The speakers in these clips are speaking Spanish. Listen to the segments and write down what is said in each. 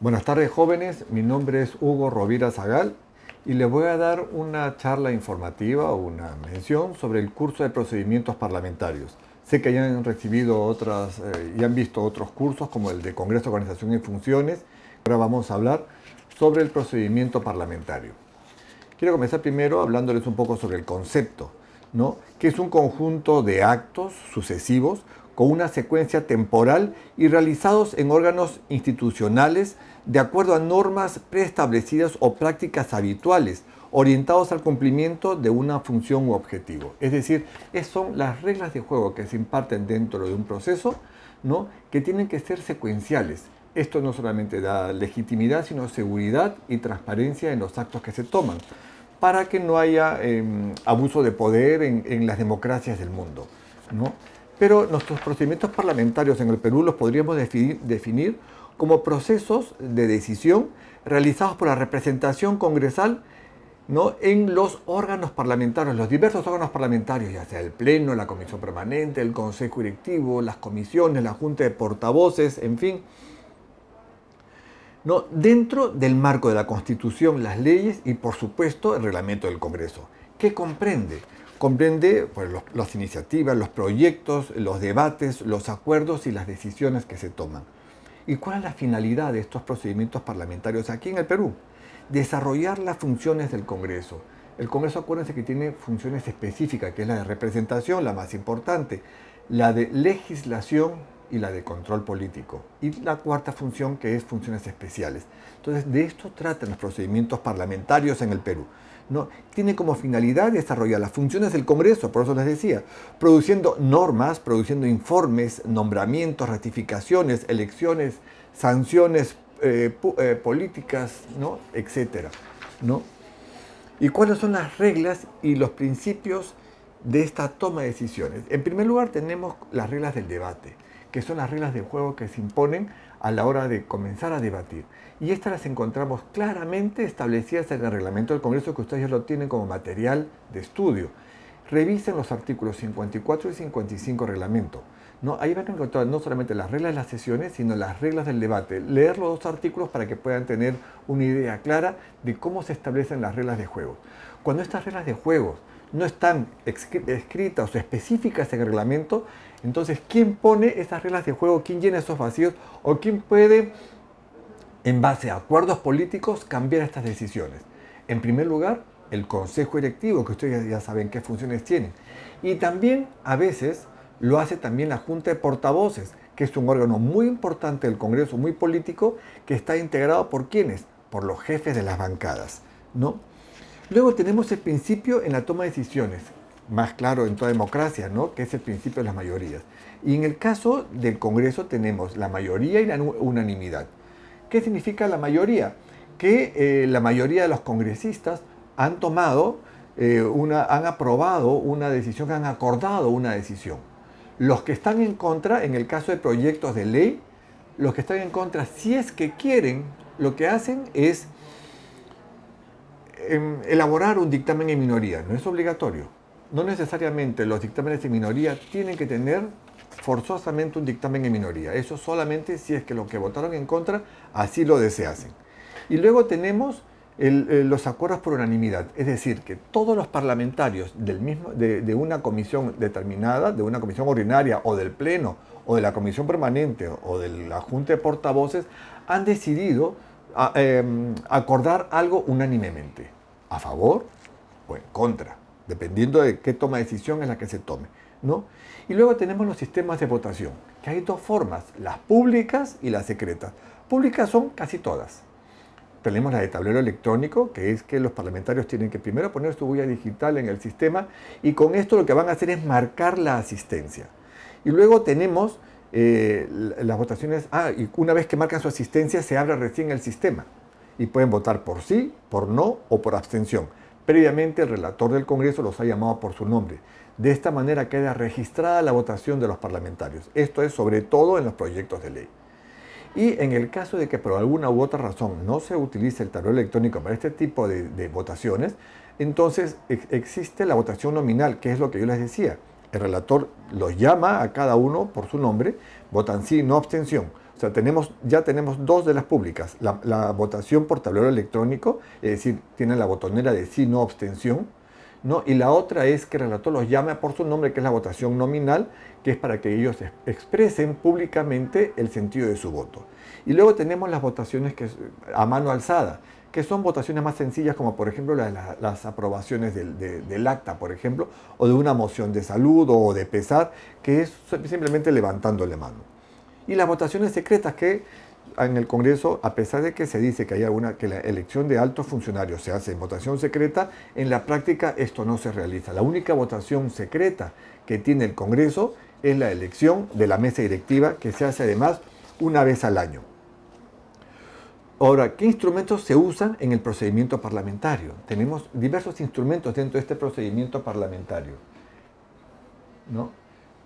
Buenas tardes jóvenes, mi nombre es Hugo Rovira Zagal y les voy a dar una charla informativa o una mención sobre el curso de procedimientos parlamentarios. Sé que ya han recibido otras eh, y han visto otros cursos como el de Congreso, Organización y Funciones. Ahora vamos a hablar sobre el procedimiento parlamentario. Quiero comenzar primero hablándoles un poco sobre el concepto, ¿no? que es un conjunto de actos sucesivos con una secuencia temporal y realizados en órganos institucionales de acuerdo a normas preestablecidas o prácticas habituales orientados al cumplimiento de una función u objetivo. Es decir, son las reglas de juego que se imparten dentro de un proceso ¿no? que tienen que ser secuenciales. Esto no solamente da legitimidad, sino seguridad y transparencia en los actos que se toman, para que no haya em, abuso de poder en, las democracias del mundo. ¿no? pero nuestros procedimientos parlamentarios en el Perú los podríamos definir, como procesos de decisión realizados por la representación congresal ¿no? en los órganos parlamentarios, los diversos órganos parlamentarios, ya sea el Pleno, la Comisión Permanente, el Consejo Directivo, las comisiones, la Junta de Portavoces, en fin. ¿no? Dentro del marco de la Constitución, las leyes y por supuesto el reglamento del Congreso, ¿Qué comprende comprende pues, las iniciativas, los proyectos, los debates, los acuerdos y las decisiones que se toman. ¿Y cuál es la finalidad de estos procedimientos parlamentarios aquí en el Perú? Desarrollar las funciones del Congreso. El Congreso, acuérdense que tiene funciones específicas, que es la de representación, la más importante, la de legislación y la de control político. Y la cuarta función, que es funciones especiales. Entonces, de esto tratan los procedimientos parlamentarios en el Perú. No, tiene como finalidad desarrollar las funciones del Congreso, por eso les decía, produciendo normas, produciendo informes, nombramientos, ratificaciones, elecciones, sanciones eh, eh, políticas, etc. etcétera. ¿Y cuáles son las reglas y los principios de esta toma de decisiones? En primer lugar tenemos las reglas del debate, que son las reglas del juego que se imponen a la hora de comenzar a debatir y estas las encontramos claramente establecidas en el reglamento del Congreso que ustedes ya lo tienen como material de estudio. Revisen los artículos 54 y 55 del reglamento. No, ahí van a encontrar no solamente las reglas de las sesiones, sino las reglas del debate. Leer los dos artículos para que puedan tener una idea clara de cómo se establecen las reglas de juego. Cuando estas reglas de juego no están escritas o específicas en el reglamento, entonces, ¿quién pone esas reglas de juego? ¿Quién llena esos vacíos? ¿O quién puede en base a acuerdos políticos, cambiar estas decisiones. En primer lugar, el consejo directivo, que ustedes ya saben qué funciones tienen. Y también, a veces, lo hace también la Junta de Portavoces, que es un órgano muy importante del Congreso, muy político, que está integrado por quienes? Por los jefes de las bancadas, ¿no? Luego tenemos el principio en la toma de decisiones, más claro en toda democracia, ¿no? Que es el principio de las mayorías. Y en el caso del Congreso tenemos la mayoría y la unanimidad. ¿Qué significa la mayoría? Que eh, la mayoría de los congresistas han tomado, eh, una, han aprobado una decisión, han acordado una decisión. Los que están en contra, en el caso de proyectos de ley, los que están en contra, si es que quieren, lo que hacen es em, elaborar un dictamen en minoría. No es obligatorio. No necesariamente los dictámenes en minoría tienen que tener forzosamente un dictamen en minoría. Eso solamente si es que los que votaron en contra así lo deseasen. Y luego tenemos eh, los acuerdos por unanimidad, es decir, que todos los parlamentarios del mismo, de, una comisión determinada, de una comisión ordinaria o del Pleno o de la comisión permanente o de la Junta de Portavoces, han decidido em, acordar algo unánimemente, a favor o en contra, dependiendo de qué toma de decisión es la que se tome. ¿no? Y luego tenemos los sistemas de votación, que hay dos formas, las públicas y las secretas. Públicas son casi todas. Tenemos la de tablero electrónico, que es que los parlamentarios tienen que primero poner su huella digital en el sistema y con esto lo que van a hacer es marcar la asistencia. Y luego tenemos eh, las votaciones, ah, y una vez que marcan su asistencia se abre recién el sistema y pueden votar por sí, por no o por abstención. Previamente el relator del Congreso los ha llamado por su nombre. De esta manera queda registrada la votación de los parlamentarios. Esto es sobre todo en los proyectos de ley. Y en el caso de que por alguna u otra razón no se utilice el tablero electrónico para este tipo de, votaciones, entonces existe la votación nominal, que es lo que yo les decía. El relator los llama a cada uno por su nombre, votan sí, no abstención. O sea, ya tenemos dos de las públicas. La, votación por tablero electrónico, es decir, tiene la botonera de sí, no abstención, ¿no? Y la otra es que el los llame por su nombre, que es la votación nominal, que es para que ellos expresen públicamente el sentido de su voto. Y luego tenemos las votaciones que, a mano alzada, que son votaciones más sencillas, como por ejemplo las, aprobaciones del, del, acta, por ejemplo, o de una moción de salud o de pesar, que es simplemente levantando mano. Y las votaciones secretas que en el Congreso, a pesar de que se dice que, hay alguna, que la elección de altos funcionarios se hace en votación secreta, en la práctica esto no se realiza. La única votación secreta que tiene el Congreso es la elección de la mesa directiva, que se hace además una vez al año. Ahora, ¿qué instrumentos se usan en el procedimiento parlamentario? Tenemos diversos instrumentos dentro de este procedimiento parlamentario.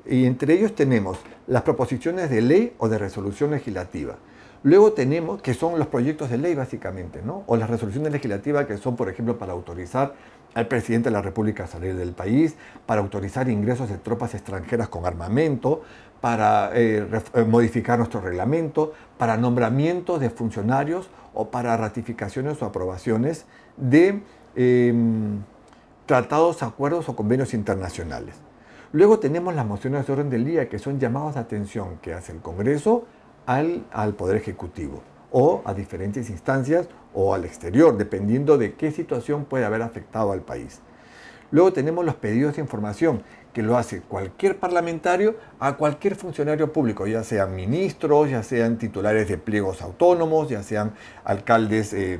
Y entre ellos tenemos las proposiciones de ley o de resolución legislativa. Luego tenemos, que son los proyectos de ley básicamente, ¿no? O las resoluciones legislativas que son, por ejemplo, para autorizar al presidente de la República a salir del país, para autorizar ingresos de tropas extranjeras con armamento, para eh, eh, modificar nuestro reglamento, para nombramientos de funcionarios o para ratificaciones o aprobaciones de em, tratados, acuerdos o convenios internacionales. Luego tenemos las mociones de orden del día, que son llamados de atención que hace el Congreso al, Poder Ejecutivo o a diferentes instancias o al exterior, dependiendo de qué situación puede haber afectado al país. Luego tenemos los pedidos de información, que lo hace cualquier parlamentario a cualquier funcionario público, ya sean ministros, ya sean titulares de pliegos autónomos, ya sean alcaldes eh,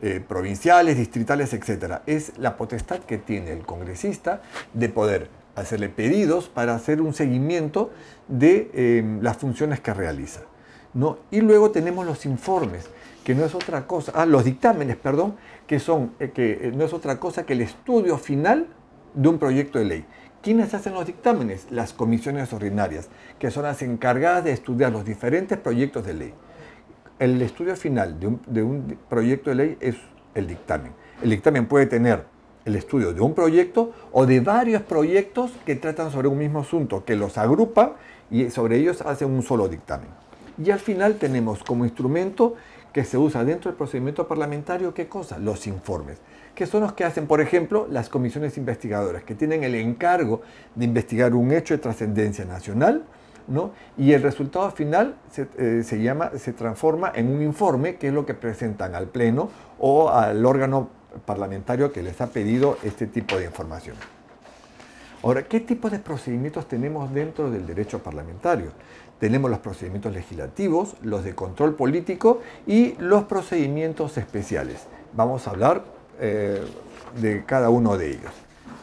eh, provinciales, distritales, etc. Es la potestad que tiene el congresista de poder hacerle pedidos para hacer un seguimiento de eh, las funciones que realiza. Y luego tenemos los informes, que no es otra cosa, ah, los dictámenes, perdón, que, eh, eh, no es otra cosa que el estudio final de un proyecto de ley. ¿Quiénes hacen los dictámenes? Las comisiones ordinarias, que son las encargadas de estudiar los diferentes proyectos de ley. El estudio final de un, de proyecto de ley es el dictamen. El dictamen puede tener el estudio de un proyecto o de varios proyectos que tratan sobre un mismo asunto, que los agrupa y sobre ellos hace un solo dictamen. Y al final tenemos como instrumento que se usa dentro del procedimiento parlamentario, ¿qué cosa? Los informes, que son los que hacen, por ejemplo, las comisiones investigadoras, que tienen el encargo de investigar un hecho de trascendencia nacional, ¿no? Y el resultado final se, eh, se, llama, se transforma en un informe, que es lo que presentan al Pleno o al órgano parlamentario que les ha pedido este tipo de información. Ahora, ¿qué tipo de procedimientos tenemos dentro del derecho parlamentario? Tenemos los procedimientos legislativos, los de control político y los procedimientos especiales. Vamos a hablar eh, de cada uno de ellos.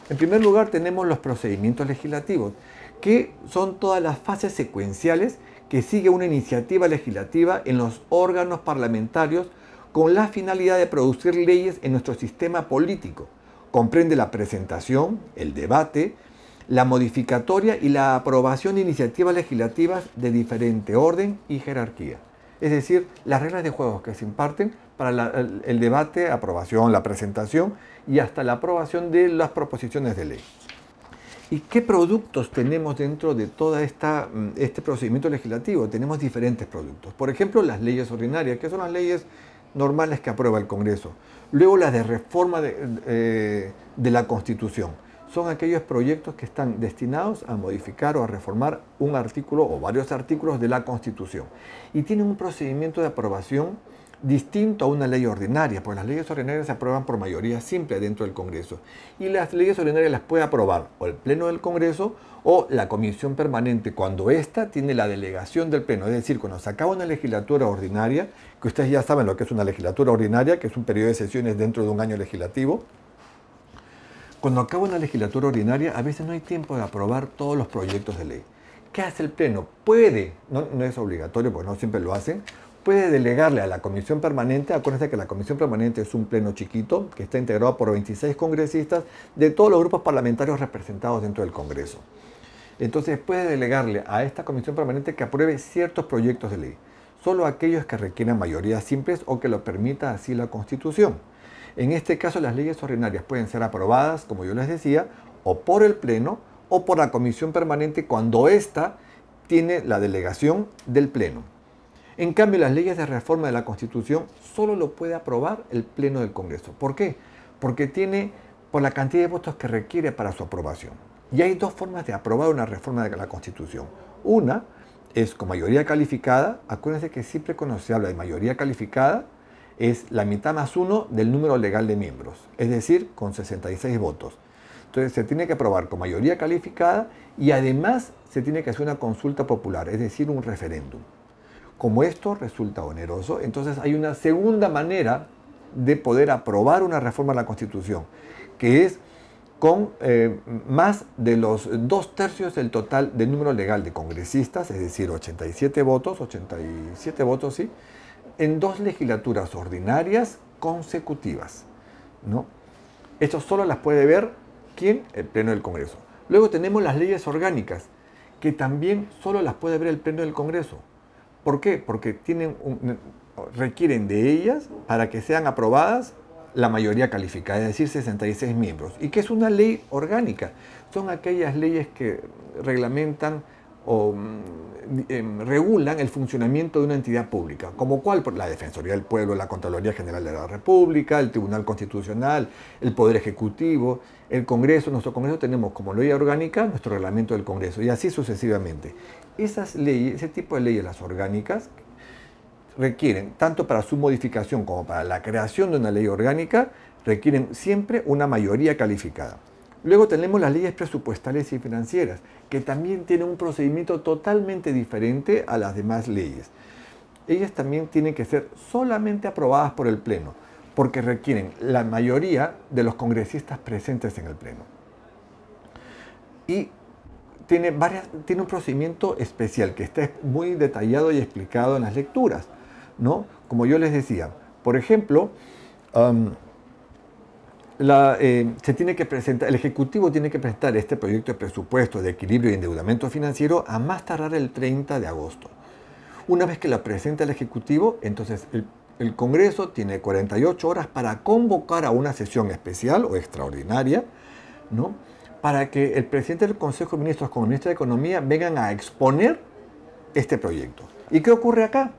En primer lugar tenemos los procedimientos legislativos, que son todas las fases secuenciales que sigue una iniciativa legislativa en los órganos parlamentarios con la finalidad de producir leyes en nuestro sistema político. Comprende la presentación, el debate, la modificatoria y la aprobación de iniciativas legislativas de diferente orden y jerarquía. Es decir, las reglas de juego que se imparten para el, debate, aprobación, la presentación y hasta la aprobación de las proposiciones de ley. ¿Y qué productos tenemos dentro de todo mm, este procedimiento legislativo? Tenemos diferentes productos. Por ejemplo, las leyes ordinarias, que son las leyes normales que aprueba el Congreso. Luego las de reforma de eh, la Constitución son aquellos proyectos que están destinados a modificar o a reformar un artículo o varios artículos de la Constitución y tienen un procedimiento de aprobación distinto a una ley ordinaria, porque las leyes ordinarias se aprueban por mayoría simple dentro del Congreso y las leyes ordinarias las puede aprobar o el Pleno del Congreso o la Comisión Permanente cuando ésta tiene la delegación del Pleno, es decir, cuando se acaba una legislatura ordinaria, que ustedes ya saben lo que es una legislatura ordinaria, que es un periodo de sesiones dentro de un año legislativo, cuando acaba una legislatura ordinaria, a veces no hay tiempo de aprobar todos los proyectos de ley. ¿Qué hace el Pleno? Puede, no, es obligatorio porque no siempre lo hacen, puede delegarle a la comisión permanente, acuérdense que la comisión permanente es un pleno chiquito que está integrado por 26 congresistas de todos los grupos parlamentarios representados dentro del Congreso. Entonces puede delegarle a esta comisión permanente que apruebe ciertos proyectos de ley, solo aquellos que requieran mayorías simples o que lo permita así la Constitución. En este caso, las leyes ordinarias pueden ser aprobadas, como yo les decía, o por el Pleno o por la Comisión Permanente cuando ésta tiene la delegación del Pleno. En cambio, las leyes de reforma de la Constitución solo lo puede aprobar el Pleno del Congreso. ¿Por qué? Porque tiene por la cantidad de votos que requiere para su aprobación. Y hay dos formas de aprobar una reforma de la Constitución. Una es con mayoría calificada. Acuérdense que siempre cuando se habla de mayoría calificada, es la mitad más uno del número legal de miembros, es decir, con 66 votos. Entonces se tiene que aprobar con mayoría calificada y además se tiene que hacer una consulta popular, es decir, un referéndum. Como esto resulta oneroso, entonces hay una segunda manera de poder aprobar una reforma a la Constitución, que es con eh, más de los dos tercios del total del número legal de congresistas, es decir, 87 votos, 87 votos sí, en dos legislaturas ordinarias consecutivas. ¿no? Esto solo las puede ver quién? El Pleno del Congreso. Luego tenemos las leyes orgánicas, que también solo las puede ver el Pleno del Congreso. ¿Por qué? Porque tienen requieren de ellas para que sean aprobadas la mayoría calificada, es decir, 66 miembros. ¿Y que es una ley orgánica? Son aquellas leyes que reglamentan o mm, em, regulan el funcionamiento de una entidad pública, como cual la Defensoría del Pueblo, la Contraloría General de la República, el Tribunal Constitucional, el Poder Ejecutivo, el Congreso. Nuestro Congreso tenemos como ley orgánica nuestro reglamento del Congreso y así sucesivamente. Esas leyes, ese tipo de leyes, las orgánicas, requieren, tanto para su modificación como para la creación de una ley orgánica, requieren siempre una mayoría calificada. Luego tenemos las leyes presupuestales y financieras, que también tienen un procedimiento totalmente diferente a las demás leyes. Ellas también tienen que ser solamente aprobadas por el Pleno, porque requieren la mayoría de los congresistas presentes en el Pleno. Y tiene, varias, tiene un procedimiento especial que está muy detallado y explicado en las lecturas, ¿no? Como yo les decía, por ejemplo, um, eh, se tiene que presentar, el Ejecutivo tiene que presentar este proyecto de presupuesto de equilibrio y endeudamiento financiero a más tardar el 30 de agosto. Una vez que lo presenta el Ejecutivo, entonces el, Congreso tiene 48 horas para convocar a una sesión especial o extraordinaria, ¿no? para que el presidente del Consejo de Ministros con el ministro de Economía vengan a exponer este proyecto. ¿Y qué ocurre acá?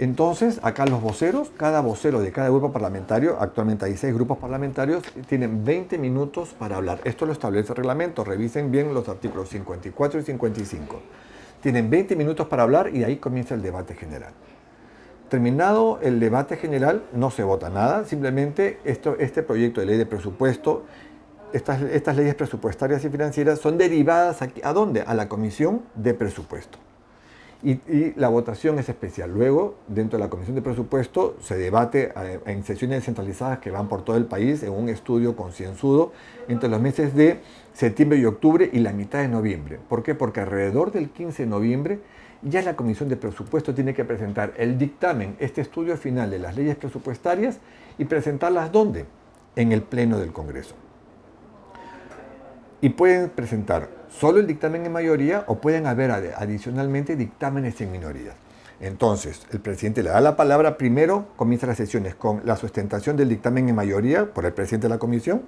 Entonces, acá los voceros, cada vocero de cada grupo parlamentario, actualmente hay seis grupos parlamentarios, tienen 20 minutos para hablar. Esto lo establece el reglamento, revisen bien los artículos 54 y 55. Tienen 20 minutos para hablar y ahí comienza el debate general. Terminado el debate general, no se vota nada, simplemente esto, este proyecto de ley de presupuesto, estas, leyes presupuestarias y financieras son derivadas ¿a dónde? A la Comisión de Presupuesto y, la votación es especial. Luego, dentro de la Comisión de Presupuesto, se debate eh, en sesiones descentralizadas que van por todo el país en un estudio concienzudo entre los meses de septiembre y octubre y la mitad de noviembre. ¿Por qué? Porque alrededor del 15 de noviembre ya la Comisión de Presupuesto tiene que presentar el dictamen, este estudio final de las leyes presupuestarias y presentarlas ¿dónde? En el Pleno del Congreso. Y pueden presentar solo el dictamen en mayoría o pueden haber adicionalmente dictámenes en minoría. Entonces, el presidente le da la palabra, primero comienza las sesiones con la sustentación del dictamen en mayoría por el presidente de la comisión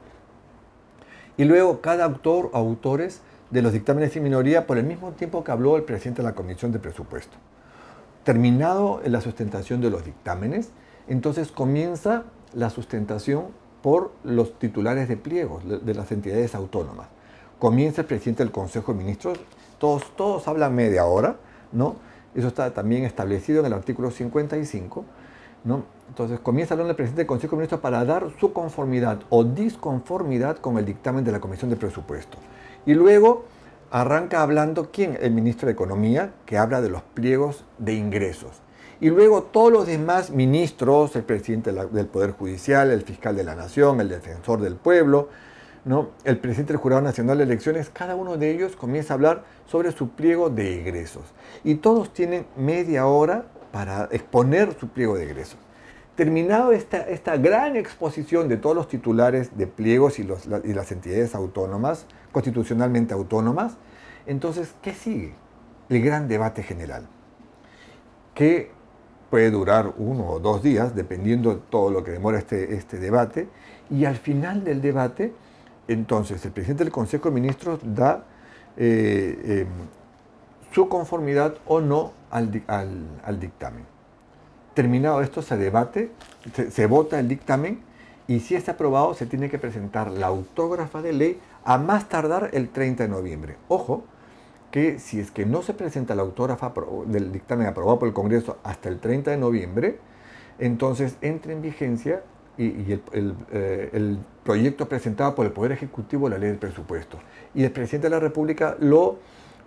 y luego cada autor o autores de los dictámenes en minoría por el mismo tiempo que habló el presidente de la comisión de presupuesto. Terminado la sustentación de los dictámenes, entonces comienza la sustentación por los titulares de pliegos de las entidades autónomas comienza el presidente del Consejo de Ministros, todos, todos hablan media hora, ¿no? Eso está también establecido en el artículo 55, ¿no? Entonces comienza hablando el presidente del Consejo de Ministros para dar su conformidad o disconformidad con el dictamen de la Comisión de Presupuesto. Y luego arranca hablando quién, el ministro de Economía, que habla de los pliegos de ingresos. Y luego todos los demás ministros, el presidente del Poder Judicial, el fiscal de la Nación, el defensor del pueblo, ¿no? el presidente del Jurado Nacional de Elecciones, cada uno de ellos comienza a hablar sobre su pliego de egresos. Y todos tienen media hora para exponer su pliego de egresos. Terminado esta, gran exposición de todos los titulares de pliegos y, las entidades autónomas, constitucionalmente autónomas, entonces, ¿qué sigue? El gran debate general, que puede durar uno o dos días, dependiendo de todo lo que demora este, este debate, y al final del debate entonces, el presidente del Consejo de Ministros da eh, em, su conformidad o no al, dictamen. Terminado esto, se debate, se, se vota el dictamen y si es aprobado, se tiene que presentar la autógrafa de ley a más tardar el 30 de noviembre. Ojo, que si es que no se presenta la autógrafa del dictamen aprobado por el Congreso hasta el 30 de noviembre, entonces entra en vigencia y, eh, el, proyecto presentado por el Poder Ejecutivo la Ley del Presupuesto. Y el presidente de la República lo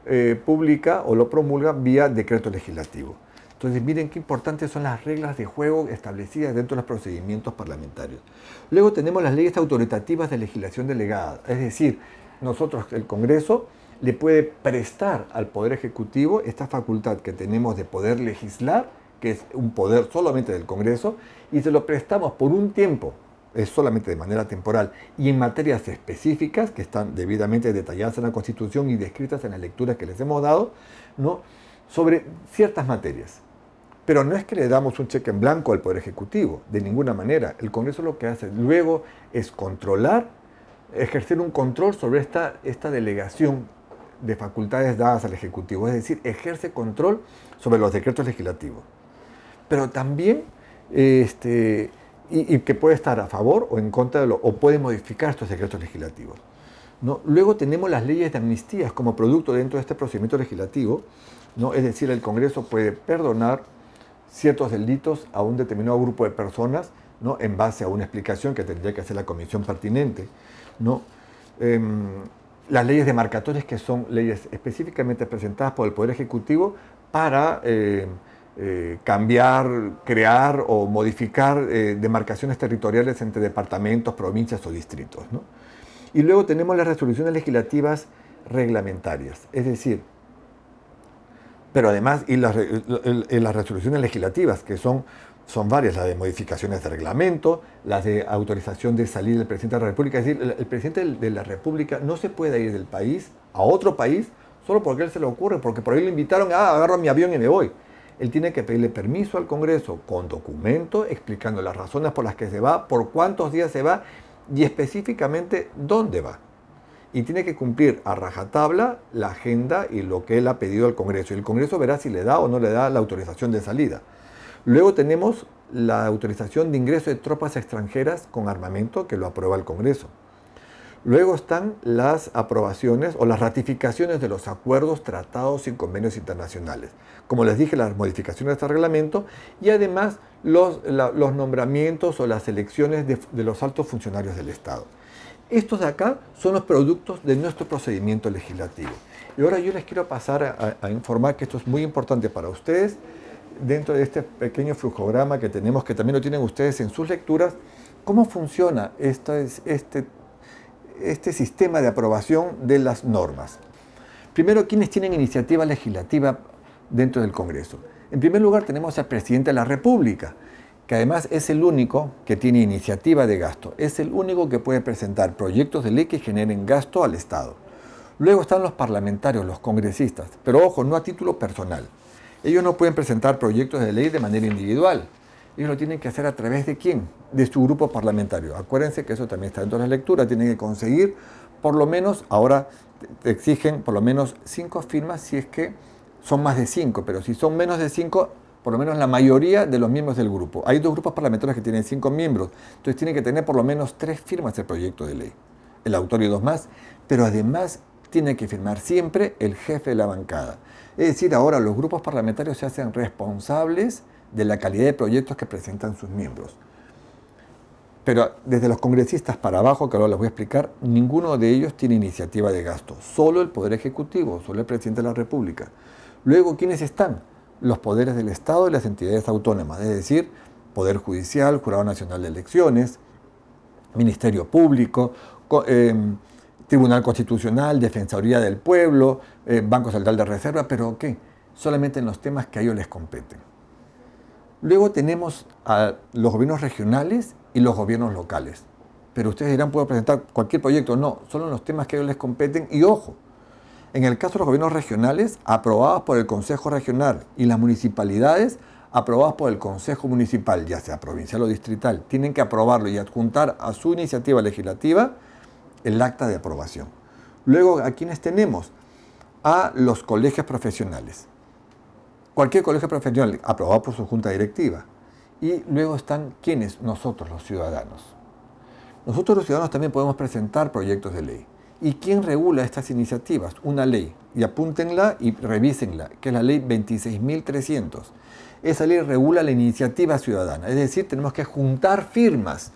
eh, publica o lo promulga vía decreto legislativo. Entonces, miren qué importantes son las reglas de juego establecidas dentro de los procedimientos parlamentarios. Luego tenemos las leyes autoritativas de legislación delegada, es decir, nosotros, el Congreso, le puede prestar al Poder Ejecutivo esta facultad que tenemos de poder legislar que es un poder solamente del Congreso, y se lo prestamos por un tiempo, es solamente de manera temporal, y en materias específicas que están debidamente detalladas en la Constitución y descritas en las lecturas que les hemos dado, ¿no? sobre ciertas materias. Pero no es que le damos un cheque en blanco al Poder Ejecutivo, de ninguna manera. El Congreso lo que hace luego es controlar, ejercer un control sobre esta, esta delegación de facultades dadas al Ejecutivo, es decir, ejerce control sobre los decretos legislativos pero también este, y, que puede estar a favor o en contra de lo, o puede modificar estos decretos legislativos. ¿no? Luego tenemos las leyes de amnistías como producto dentro de este procedimiento legislativo, ¿no? es decir, el Congreso puede perdonar ciertos delitos a un determinado grupo de personas ¿no? en base a una explicación que tendría que hacer la comisión pertinente. ¿no? Em, las leyes de marcadores que son leyes específicamente presentadas por el Poder Ejecutivo para... Eh, eh, cambiar, crear o modificar eh, demarcaciones territoriales entre departamentos, provincias o distritos. Y luego tenemos las resoluciones legislativas reglamentarias, es decir, pero además, y las, resoluciones legislativas, que son, son varias, las de modificaciones de reglamento, las de autorización de salir del presidente de la República, es decir, el, presidente de la República no se puede ir del país a otro país solo porque él se le ocurre, porque por ahí le invitaron, ah, agarro mi avión y me voy él tiene que pedirle permiso al Congreso con documento explicando las razones por las que se va, por cuántos días se va y específicamente dónde va. Y tiene que cumplir a rajatabla la agenda y lo que él ha pedido al Congreso. Y el Congreso verá si le da o no le da la autorización de salida. Luego tenemos la autorización de ingreso de tropas extranjeras con armamento que lo aprueba el Congreso. Luego están las aprobaciones o las ratificaciones de los acuerdos, tratados y convenios internacionales. Como les dije, las modificaciones de este reglamento y además los, nombramientos o las elecciones de, los altos funcionarios del Estado. Estos de acá son los productos de nuestro procedimiento legislativo. Y ahora yo les quiero pasar a, informar que esto es muy importante para ustedes dentro de este pequeño flujograma que tenemos, que también lo tienen ustedes en sus lecturas, cómo funciona este, este este sistema de aprobación de las normas. Primero, ¿quiénes tienen iniciativa legislativa dentro del Congreso? En primer lugar, tenemos al presidente de la República, que además es el único que tiene iniciativa de gasto, es el único que puede presentar proyectos de ley que generen gasto al Estado. Luego están los parlamentarios, los congresistas, pero ojo, no a título personal. Ellos no pueden presentar proyectos de ley de manera individual, ¿Y lo tienen que hacer a través de quién? De su grupo parlamentario. Acuérdense que eso también está dentro de la lectura. Tienen que conseguir, por lo menos, ahora exigen por lo menos cinco firmas si es que son más de cinco, pero si son menos de cinco, por lo menos la mayoría de los miembros del grupo. Hay dos grupos parlamentarios que tienen cinco miembros, entonces tienen que tener por lo menos tres firmas el proyecto de ley, el autor y dos más, pero además tiene que firmar siempre el jefe de la bancada. Es decir, ahora los grupos parlamentarios se hacen responsables de la calidad de proyectos que presentan sus miembros. Pero desde los congresistas para abajo, que ahora les voy a explicar, ninguno de ellos tiene iniciativa de gasto, solo el Poder Ejecutivo, solo el Presidente de la República. Luego, ¿quiénes están? Los poderes del Estado y las entidades autónomas, es decir, Poder Judicial, Jurado Nacional de Elecciones, Ministerio Público, em, Tribunal Constitucional, Defensoría del Pueblo, eh, Banco Central de Reserva, pero ¿qué? Solamente en los temas que a ellos les competen. Luego tenemos a los gobiernos regionales y los gobiernos locales. Pero ustedes dirán, puedo presentar cualquier proyecto. No, solo en los temas que a ellos les competen. Y ojo, en el caso de los gobiernos regionales, aprobados por el Consejo Regional y las municipalidades, aprobados por el Consejo Municipal, ya sea provincial o distrital, tienen que aprobarlo y adjuntar a su iniciativa legislativa el acta de aprobación. Luego, ¿a quiénes tenemos? A los colegios profesionales cualquier colegio profesional aprobado por su junta directiva. Y luego están quienes, nosotros los ciudadanos. Nosotros los ciudadanos también podemos presentar proyectos de ley. ¿Y quién regula estas iniciativas? Una ley. Y apúntenla y revísenla, que es la ley 26.300. Esa ley regula la iniciativa ciudadana. Es decir, tenemos que juntar firmas.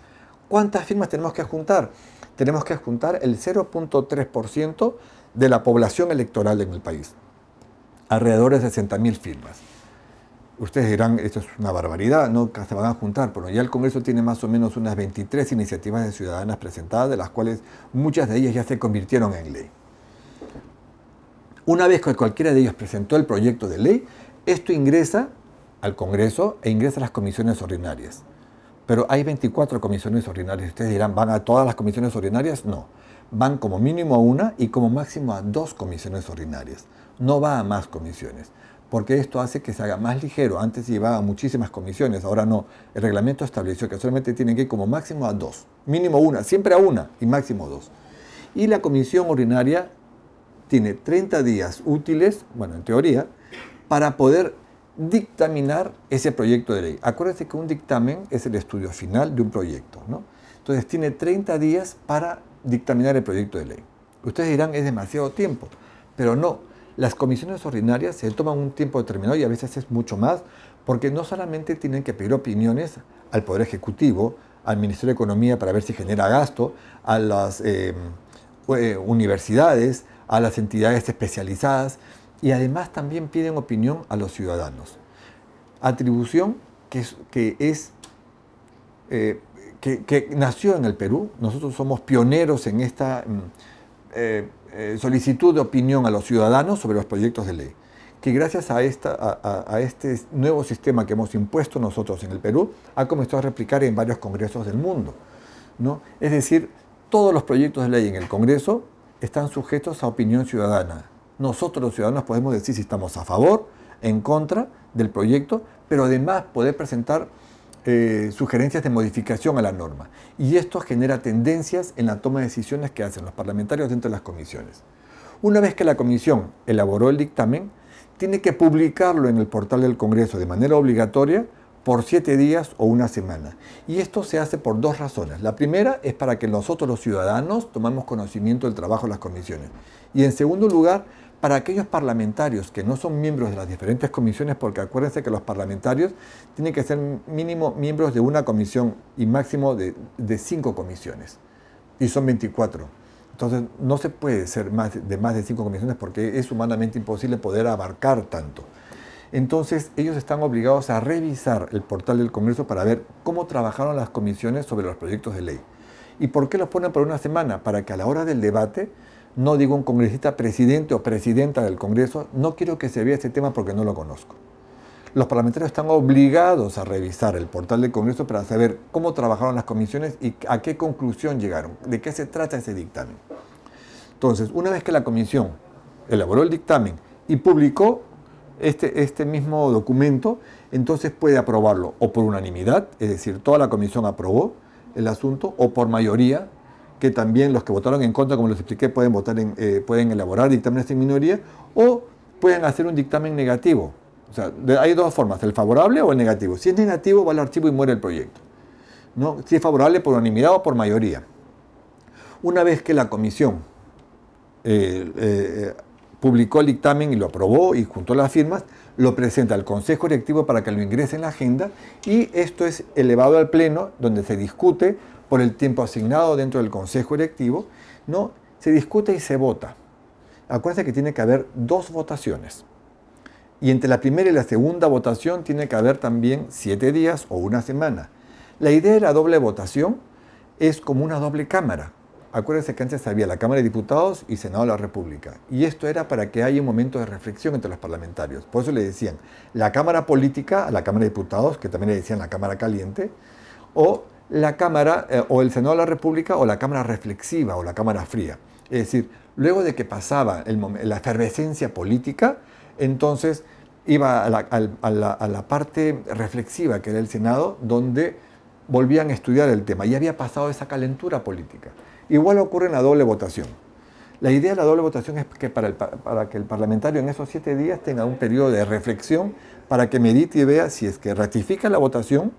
¿Cuántas firmas tenemos que juntar? Tenemos que juntar el 0.3% de la población electoral en el país alrededor de 60.000 firmas. Ustedes dirán, esto es una barbaridad, no se van a juntar, pero ya el Congreso tiene más o menos unas 23 iniciativas de ciudadanas presentadas, de las cuales muchas de ellas ya se convirtieron en ley. Una vez que cualquiera de ellos presentó el proyecto de ley, esto ingresa al Congreso e ingresa a las comisiones ordinarias. Pero hay 24 comisiones ordinarias. Ustedes dirán, ¿van a todas las comisiones ordinarias? No. Van como mínimo a una y como máximo a dos comisiones ordinarias no va a más comisiones, porque esto hace que se haga más ligero. Antes llevaba a muchísimas comisiones, ahora no. El reglamento estableció que solamente tienen que ir como máximo a dos, mínimo una, siempre a una y máximo dos. Y la comisión ordinaria tiene 30 días útiles, bueno, en teoría, para poder dictaminar ese proyecto de ley. Acuérdense que un dictamen es el estudio final de un proyecto, ¿no? Entonces tiene 30 días para dictaminar el proyecto de ley. Ustedes dirán, es demasiado tiempo, pero no, las comisiones ordinarias se toman un tiempo determinado y a veces es mucho más, porque no solamente tienen que pedir opiniones al Poder Ejecutivo, al Ministerio de Economía para ver si genera gasto, a las eh, eh, universidades, a las entidades especializadas y además también piden opinión a los ciudadanos. Atribución que que, es, eh, que, nació en el Perú, nosotros somos pioneros en esta... Mm, eh, solicitud de opinión a los ciudadanos sobre los proyectos de ley, que gracias a, este nuevo sistema que hemos impuesto nosotros en el Perú, ha comenzado a replicar en varios congresos del mundo. ¿no? Es decir, todos los proyectos de ley en el Congreso están sujetos a opinión ciudadana. Nosotros los ciudadanos podemos decir si estamos a favor, en contra del proyecto, pero además poder presentar eh, sugerencias de modificación a la norma y esto genera tendencias en la toma de decisiones que hacen los parlamentarios dentro de las comisiones. Una vez que la comisión elaboró el dictamen, tiene que publicarlo en el portal del Congreso de manera obligatoria por siete días o una semana. Y esto se hace por dos razones. La primera es para que nosotros los ciudadanos tomemos conocimiento del trabajo de las comisiones. Y en segundo lugar, para aquellos parlamentarios que no son miembros de las diferentes comisiones, porque acuérdense que los parlamentarios tienen que ser mínimo miembros de una comisión y máximo de, cinco comisiones, y son 24. Entonces no se puede ser más de más de cinco comisiones porque es humanamente imposible poder abarcar tanto. Entonces ellos están obligados a revisar el portal del Congreso para ver cómo trabajaron las comisiones sobre los proyectos de ley. ¿Y por qué los ponen por una semana? Para que a la hora del debate no digo un congresista presidente o presidenta del Congreso, no quiero que se vea ese tema porque no lo conozco. Los parlamentarios están obligados a revisar el portal del Congreso para saber cómo trabajaron las comisiones y a qué conclusión llegaron, de qué se trata ese dictamen. Entonces, una vez que la comisión elaboró el dictamen y publicó este, este mismo documento, entonces puede aprobarlo o por unanimidad, es decir, toda la comisión aprobó el asunto, o por mayoría, que también los que votaron en contra, como les expliqué, pueden, votar eh, pueden elaborar dictámenes en minoría o pueden hacer un dictamen negativo. O sea, hay dos formas, el favorable o el negativo. Si es negativo, va al archivo y muere el proyecto. ¿no? Si es favorable por unanimidad o por mayoría. Una vez que la comisión eh, eh, publicó el dictamen y lo aprobó y juntó las firmas, lo presenta al Consejo Directivo para que lo ingrese en la agenda y esto es elevado al Pleno donde se discute por el tiempo asignado dentro del Consejo Directivo, no, se discute y se vota. Acuérdense que tiene que haber dos votaciones. Y entre la primera y la segunda votación tiene que haber también siete días o una semana. La idea de la doble votación es como una doble cámara. Acuérdense que antes había la Cámara de Diputados y Senado de la República. Y esto era para que haya un momento de reflexión entre los parlamentarios. Por eso le decían la Cámara Política a la Cámara de Diputados, que también le decían la Cámara Caliente, o la cámara eh, o el Senado de la República o la cámara reflexiva o la cámara fría. Es decir, luego de que pasaba la efervescencia política, entonces iba a la, parte reflexiva que era el Senado, donde volvían a estudiar el tema. Y había pasado esa calentura política. Igual ocurre en la doble votación. La idea de la doble votación es que para, para que el parlamentario en esos siete días tenga un periodo de reflexión para que medite y vea si es que ratifica la votación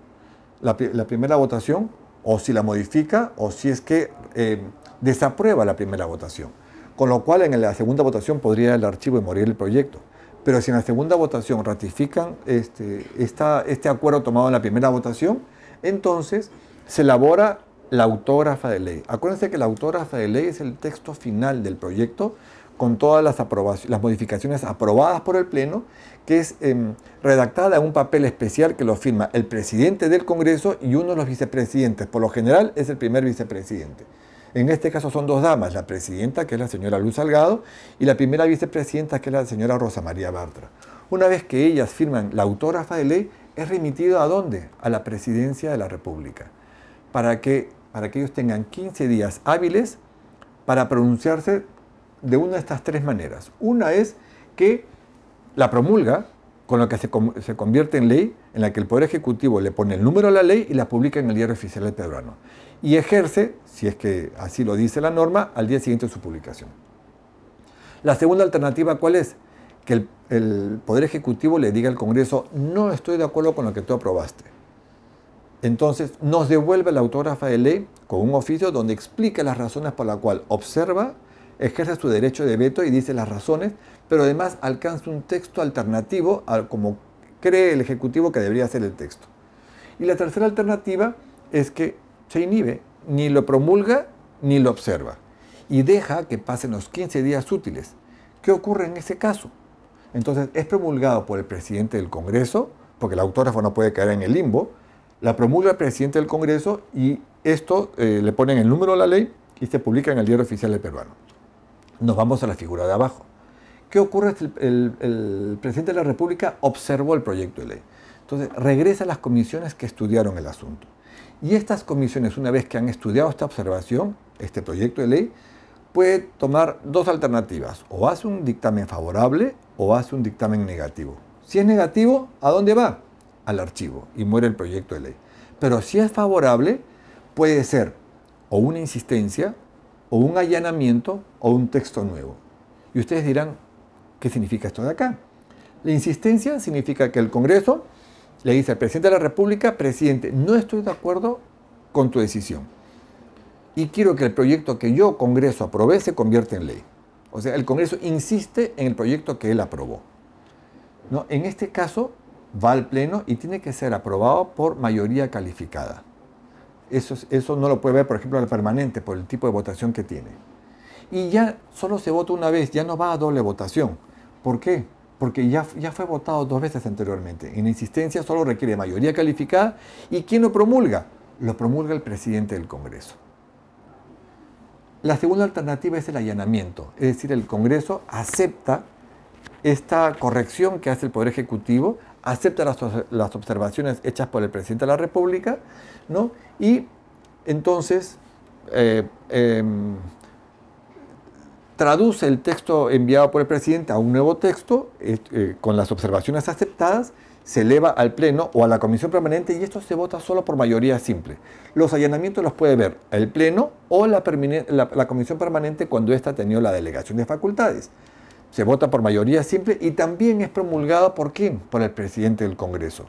la, primera votación o si la modifica o si es que eh, desaprueba la primera votación. Con lo cual en la segunda votación podría el archivo y morir el proyecto. Pero si en la segunda votación ratifican este, este acuerdo tomado en la primera votación, entonces se elabora la autógrafa de ley. Acuérdense que la autógrafa de ley es el texto final del proyecto con todas las, las modificaciones aprobadas por el Pleno, que es em, redactada en un papel especial que lo firma el presidente del Congreso y uno de los vicepresidentes. Por lo general es el primer vicepresidente. En este caso son dos damas, la presidenta, que es la señora Luz Salgado, y la primera vicepresidenta, que es la señora Rosa María Bartra. Una vez que ellas firman la autógrafa de ley, es remitido a dónde? A la presidencia de la República, para que, para que ellos tengan 15 días hábiles para pronunciarse de una de estas tres maneras. Una es que la promulga, con lo que se, convierte en ley, en la que el Poder Ejecutivo le pone el número a la ley y la publica en el diario oficial del peruano. Y ejerce, si es que así lo dice la norma, al día siguiente de su publicación. La segunda alternativa, ¿cuál es? Que el, el Poder Ejecutivo le diga al Congreso, no estoy de acuerdo con lo que tú aprobaste. Entonces nos devuelve la autógrafa de ley con un oficio donde explica las razones por las cuales observa ejerce su derecho de veto y dice las razones, pero además alcanza un texto alternativo a como cree el Ejecutivo que debería ser el texto. Y la tercera alternativa es que se inhibe, ni lo promulga ni lo observa, y deja que pasen los 15 días útiles. ¿Qué ocurre en ese caso? Entonces es promulgado por el presidente del Congreso, porque el autógrafo no puede caer en el limbo, la promulga el presidente del Congreso y esto eh, le ponen el número de la ley y se publica en el diario oficial del peruano nos vamos a la figura de abajo. ¿Qué ocurre? El, presidente de la República observó el proyecto de ley. Entonces, regresa a las comisiones que estudiaron el asunto. Y estas comisiones, una vez que han estudiado esta observación, este proyecto de ley, puede tomar dos alternativas. O hace un dictamen favorable o hace un dictamen negativo. Si es negativo, ¿a dónde va? Al archivo y muere el proyecto de ley. Pero si es favorable, puede ser o una insistencia o un allanamiento o un texto nuevo. Y ustedes dirán, ¿qué significa esto de acá? La insistencia significa que el Congreso le dice al presidente de la República, presidente, no estoy de acuerdo con tu decisión. Y quiero que el proyecto que yo, Congreso, aprobé se convierta en ley. O sea, el Congreso insiste en el proyecto que él aprobó. ¿No? En este caso, va al Pleno y tiene que ser aprobado por mayoría calificada. Eso, no lo puede ver, por ejemplo, el permanente por el tipo de votación que tiene. Y ya solo se vota una vez, ya no va a doble votación. ¿Por qué? Porque ya, ya fue votado dos veces anteriormente. En insistencia solo requiere mayoría calificada. ¿Y quién lo promulga? Lo promulga el presidente del Congreso. La segunda alternativa es el allanamiento, es decir, el Congreso acepta esta corrección que hace el Poder Ejecutivo acepta las, observaciones hechas por el presidente de la República, Y entonces eh, em, traduce el texto enviado por el presidente a un nuevo texto eh, eh, con las observaciones aceptadas, se eleva al Pleno o a la Comisión Permanente y esto se vota solo por mayoría simple. Los allanamientos los puede ver el Pleno o la Comisión Permanente cuando ésta ha tenido la delegación de facultades. Se vota por mayoría simple y también es promulgada por quién? Por el presidente del Congreso.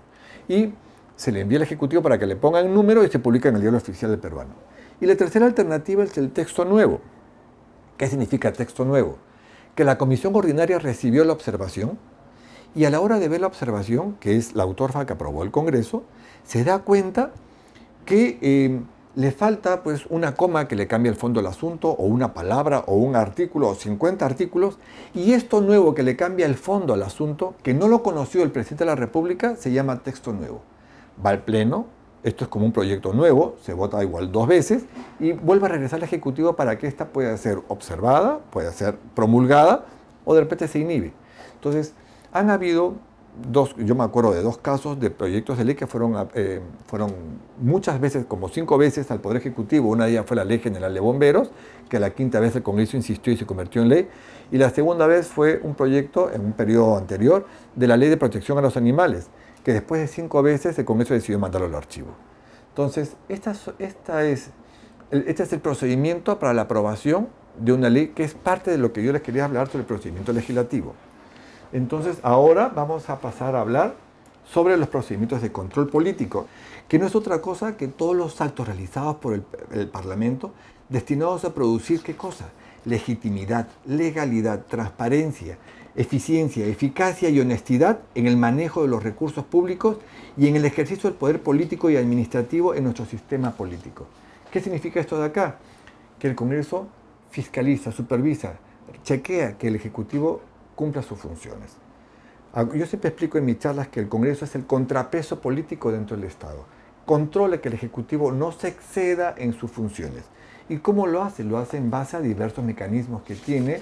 Y se le envía al Ejecutivo para que le pongan número y se publica en el diario oficial del peruano. Y la tercera alternativa es el texto nuevo. ¿Qué significa texto nuevo? Que la comisión ordinaria recibió la observación y a la hora de ver la observación, que es la autorfa que aprobó el Congreso, se da cuenta que eh, le falta pues una coma que le cambie el fondo del asunto o una palabra o un artículo o 50 artículos y esto nuevo que le cambia el fondo al asunto que no lo conoció el presidente de la República se llama texto nuevo. Va al pleno, esto es como un proyecto nuevo, se vota igual dos veces y vuelve a regresar al Ejecutivo para que esta pueda ser observada, pueda ser promulgada o de repente se inhibe. Entonces han habido yo me acuerdo de dos casos de proyectos de ley que eh, fueron, muchas veces, como cinco veces, al Poder Ejecutivo. Una de ellas fue la Ley General de Bomberos, que la quinta vez el Congreso insistió y se convirtió en ley. Y la segunda vez fue un proyecto, en un periodo anterior, de la Ley de Protección a los Animales, que después de cinco veces el Congreso decidió mandarlo al archivo. Entonces, este es el procedimiento para la aprobación de una ley que es parte de lo que yo les quería hablar sobre el procedimiento legislativo. Entonces ahora vamos a pasar a hablar sobre los procedimientos de control político, que no es otra cosa que todos los actos realizados por el, Parlamento destinados a producir qué cosa? Legitimidad, legalidad, transparencia, eficiencia, eficacia y honestidad en el manejo de los recursos públicos y en el ejercicio del poder político y administrativo en nuestro sistema político. ¿Qué significa esto de acá? Que el Congreso fiscaliza, supervisa, chequea que el Ejecutivo cumpla sus funciones. Yo siempre explico en mis charlas que el Congreso es el contrapeso político dentro del Estado. Controla que el Ejecutivo no se exceda en sus funciones. ¿Y cómo lo hace? Lo hace en base a diversos mecanismos que tiene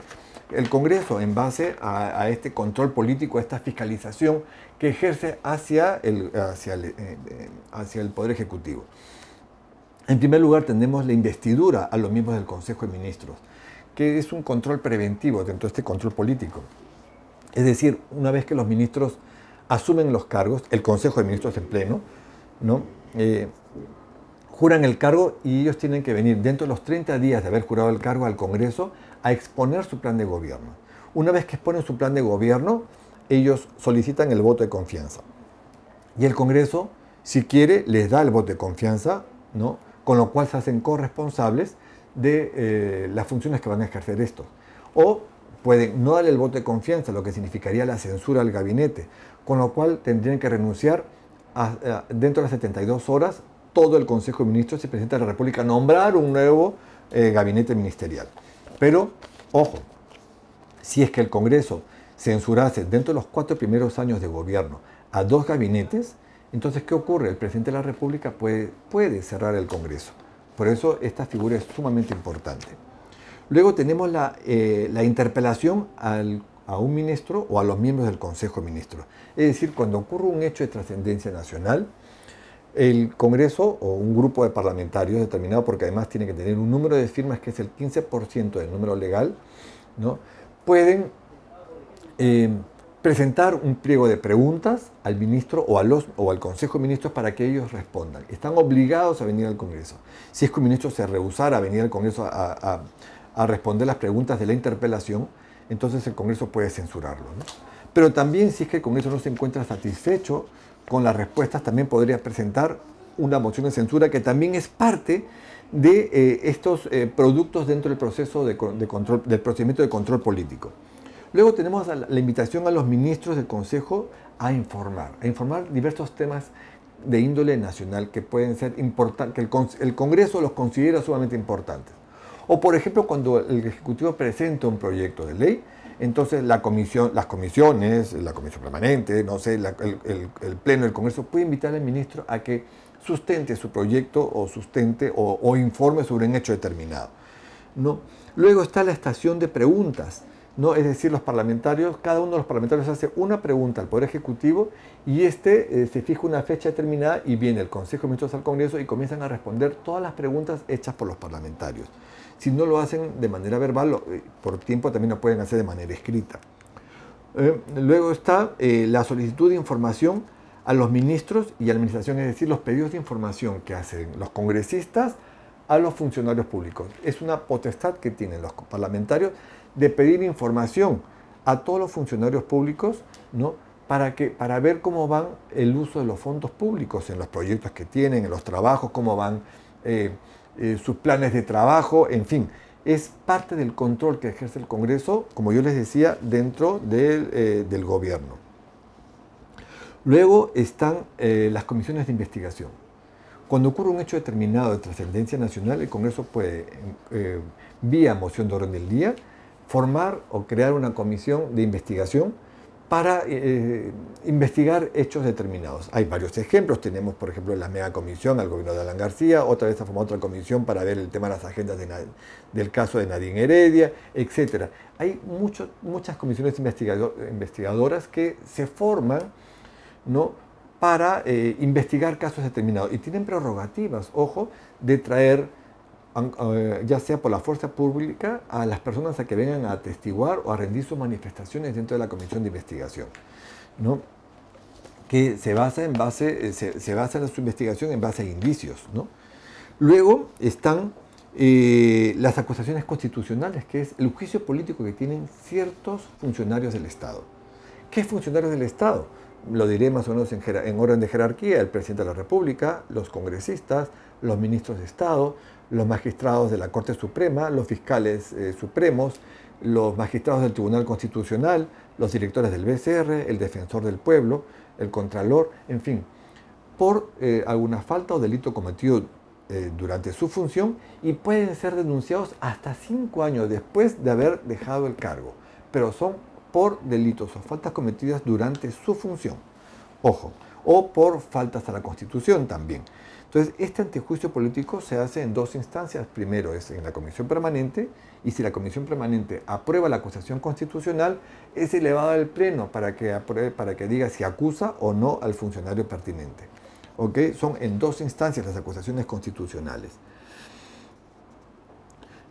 el Congreso, en base a, este control político, a esta fiscalización que ejerce hacia el, hacia el, eh, eh, hacia el Poder Ejecutivo. En primer lugar, tenemos la investidura a los miembros del Consejo de Ministros, que es un control preventivo dentro de este control político. Es decir, una vez que los ministros asumen los cargos, el Consejo de Ministros en pleno, ¿no? Eh, juran el cargo y ellos tienen que venir dentro de los 30 días de haber jurado el cargo al Congreso a exponer su plan de gobierno. Una vez que exponen su plan de gobierno, ellos solicitan el voto de confianza. Y el Congreso, si quiere, les da el voto de confianza, ¿no? con lo cual se hacen corresponsables de eh, las funciones que van a ejercer estos. O pueden no darle el voto de confianza, lo que significaría la censura al gabinete, con lo cual tendrían que renunciar eh, dentro de las 72 horas todo el Consejo de Ministros y Presidente de la República nombrar un nuevo eh, gabinete ministerial. Pero, ojo, si es que el Congreso censurase dentro de los cuatro primeros años de gobierno a dos gabinetes, entonces, ¿qué ocurre? El presidente de la República puede, puede cerrar el Congreso. Por eso esta figura es sumamente importante. Luego tenemos la, eh, interpelación a un ministro o a los miembros del Consejo de Ministros. Es decir, cuando ocurre un hecho de trascendencia nacional, el Congreso o un grupo de parlamentarios determinado, porque además tiene que tener un número de firmas que es el 15% del número legal, ¿no? pueden eh, presentar un pliego de preguntas al ministro o, al Consejo de Ministros para que ellos respondan. Están obligados a venir al Congreso. Si es que un ministro se rehusara a venir al Congreso a, a responder las preguntas de la interpelación, entonces el Congreso puede censurarlo. Pero también si es que el Congreso no se encuentra satisfecho con las respuestas, también podría presentar una moción de censura que también es parte de eh, estos eh, productos dentro del proceso de, control, del procedimiento de control político. Luego tenemos la, invitación a los ministros del Consejo a informar, a informar diversos temas de índole nacional que pueden ser importantes, que el Congreso los considera sumamente importantes. O por ejemplo, cuando el Ejecutivo presenta un proyecto de ley, entonces comisión, las comisiones, la comisión permanente, no sé, el, Pleno del Congreso puede invitar al ministro a que sustente su proyecto o sustente o, informe sobre un hecho determinado. ¿no? Luego está la estación de preguntas. ¿no? Es decir, los parlamentarios, cada uno de los parlamentarios hace una pregunta al Poder Ejecutivo y este eh, se fija una fecha determinada y viene el Consejo de Ministros al Congreso y comienzan a responder todas las preguntas hechas por los parlamentarios. Si no lo hacen de manera verbal, eh, por tiempo también lo pueden hacer de manera escrita. Eh, luego está eh, la solicitud de información a los ministros y administración, es decir, los pedidos de información que hacen los congresistas a los funcionarios públicos. Es una potestad que tienen los parlamentarios de pedir información a todos los funcionarios públicos, ¿no? Para, que, para ver cómo van el uso de los fondos públicos en los proyectos que tienen, en los trabajos, cómo van eh, sus planes de trabajo, en fin. Es parte del control que ejerce el Congreso, como yo les decía, dentro del, eh, gobierno. Luego están eh, las comisiones de investigación. Cuando ocurre un hecho determinado de trascendencia nacional, el Congreso puede, vía moción de orden del día, formar o crear una comisión de investigación para eh, eh, investigar hechos determinados. Hay varios ejemplos, tenemos por ejemplo la mega comisión al gobierno de Alan García, otra vez se formó otra comisión para ver el tema de las agendas de del caso de Nadine Heredia, etc. Hay muchas comisiones investigadoras que se forman ¿no? para eh, investigar casos determinados y tienen prerrogativas, ojo, de traer eh, ya sea por la fuerza pública, a las personas a que vengan a atestiguar o a rendir sus manifestaciones dentro de la comisión de investigación. ¿no? que se basa en base, eh, se, basa en su investigación en base a indicios. ¿no? Luego están eh, las acusaciones constitucionales, que es el juicio político que tienen ciertos funcionarios del Estado. ¿Qué funcionarios del Estado? Lo diré más o menos en orden de jerarquía, el presidente de la República, los congresistas, los ministros de Estado, los magistrados de la Corte Suprema, los fiscales eh, supremos, los magistrados del Tribunal Constitucional, los directores del BCR, el defensor del pueblo, el contralor, en fin, por eh, alguna falta o delito cometido eh, durante su función y pueden ser denunciados hasta cinco años después de haber dejado el cargo, pero son por delitos o faltas cometidas durante su función. Ojo, o por faltas a la Constitución también. Entonces, este antejuicio político se hace en dos instancias. Primero es en la comisión permanente y si la comisión permanente aprueba la acusación constitucional, es elevada al pleno para que, apruebe, para que diga si acusa o no al funcionario pertinente. Son en dos instancias las acusaciones constitucionales.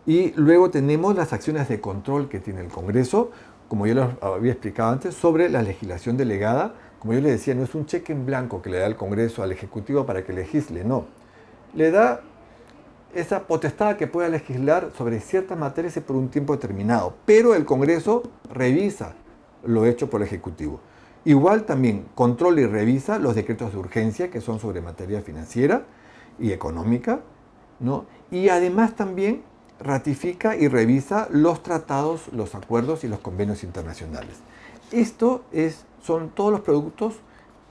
Y luego tenemos las acciones de control que tiene el Congreso, como yo lo había explicado antes, sobre la legislación delegada como yo le decía, no es un cheque en blanco que le da el Congreso al Ejecutivo para que legisle, no. Le da esa potestad que pueda legislar sobre ciertas materias por un tiempo determinado, pero el Congreso revisa lo hecho por el Ejecutivo. Igual también controla y revisa los decretos de urgencia que son sobre materia financiera y económica, ¿no? Y además también ratifica y revisa los tratados, los acuerdos y los convenios internacionales. Esto es son todos los productos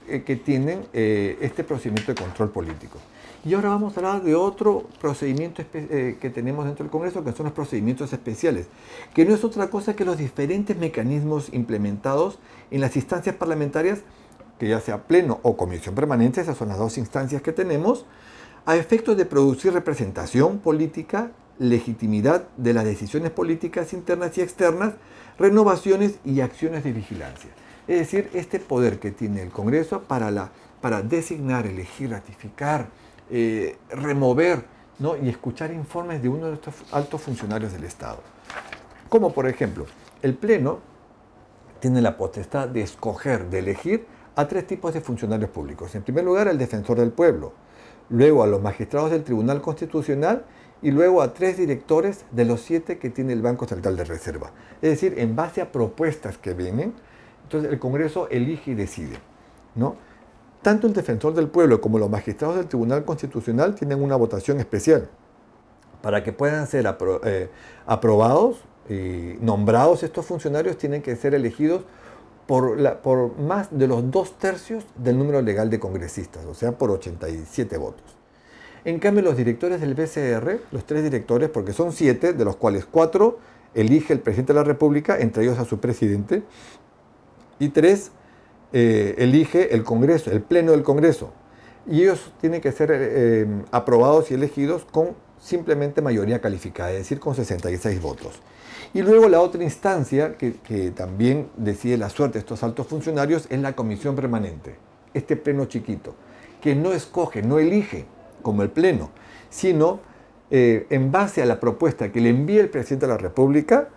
eh, que tienen eh, este procedimiento de control político. Y ahora vamos a hablar de otro procedimiento eh, que tenemos dentro del Congreso, que son los procedimientos especiales, que no es otra cosa que los diferentes mecanismos implementados en las instancias parlamentarias, que ya sea pleno o comisión permanente, esas son las dos instancias que tenemos, a efectos de producir representación política, legitimidad de las decisiones políticas internas y externas, renovaciones y acciones de vigilancia. Es decir, este poder que tiene el Congreso para, la, para designar, elegir, ratificar, eh, remover ¿no? y escuchar informes de uno de estos altos funcionarios del Estado. Como por ejemplo, el Pleno tiene la potestad de escoger, de elegir a tres tipos de funcionarios públicos. En primer lugar, al defensor del pueblo, luego a los magistrados del Tribunal Constitucional y luego a tres directores de los siete que tiene el Banco Central de Reserva. Es decir, en base a propuestas que vienen, entonces el Congreso elige y decide, ¿no? Tanto el defensor del pueblo como los magistrados del Tribunal Constitucional tienen una votación especial para que puedan ser eh, aprobados y nombrados estos funcionarios tienen que ser elegidos por, por, más de los dos tercios del número legal de congresistas, o sea, por 87 votos. En cambio, los directores del BCR, los tres directores, porque son siete, de los cuales cuatro elige el presidente de la República, entre ellos a su presidente, y tres, eh, elige el Congreso, el Pleno del Congreso. Y ellos tienen que ser eh, aprobados y elegidos con simplemente mayoría calificada, es decir, con 66 votos. Y luego la otra instancia que, también decide la suerte de estos altos funcionarios es la comisión permanente, este pleno chiquito, que no escoge, no elige como el pleno, sino eh, en base a la propuesta que le envía el presidente de la República,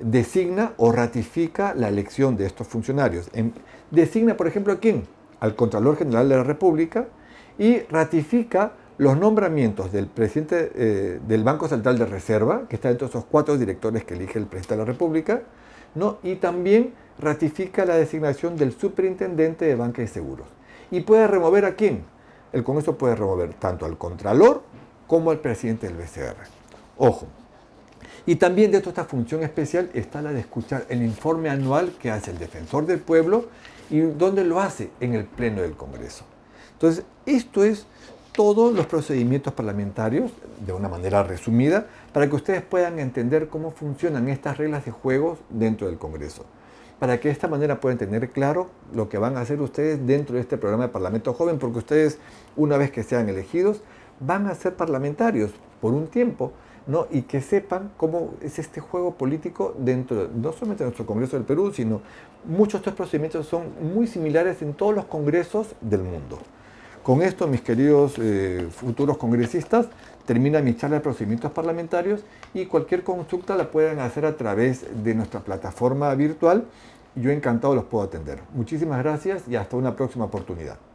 designa o ratifica la elección de estos funcionarios. Em, designa, por ejemplo, a quién? Al Contralor General de la República y ratifica los nombramientos del presidente eh, del Banco Central de Reserva, que está dentro de esos cuatro directores que elige el presidente de la República, ¿no? y también ratifica la designación del superintendente de banca y seguros. ¿Y puede remover a quién? El Congreso puede remover tanto al Contralor como al presidente del BCR. Ojo, y también dentro de esta función especial está la de escuchar el informe anual que hace el defensor del pueblo y dónde lo hace en el Pleno del Congreso. Entonces, esto es todos los procedimientos parlamentarios, de una manera resumida, para que ustedes puedan entender cómo funcionan estas reglas de juego dentro del Congreso. Para que de esta manera puedan tener claro lo que van a hacer ustedes dentro de este programa de Parlamento Joven, porque ustedes, una vez que sean elegidos, van a ser parlamentarios por un tiempo, y que sepan cómo es este juego político dentro, no solamente de nuestro Congreso del Perú, sino muchos de estos procedimientos son muy similares en todos los congresos del mundo. Con esto, mis queridos eh, futuros congresistas, termina mi charla de procedimientos parlamentarios y cualquier consulta la pueden hacer a través de nuestra plataforma virtual. Yo encantado los puedo atender. Muchísimas gracias y hasta una próxima oportunidad.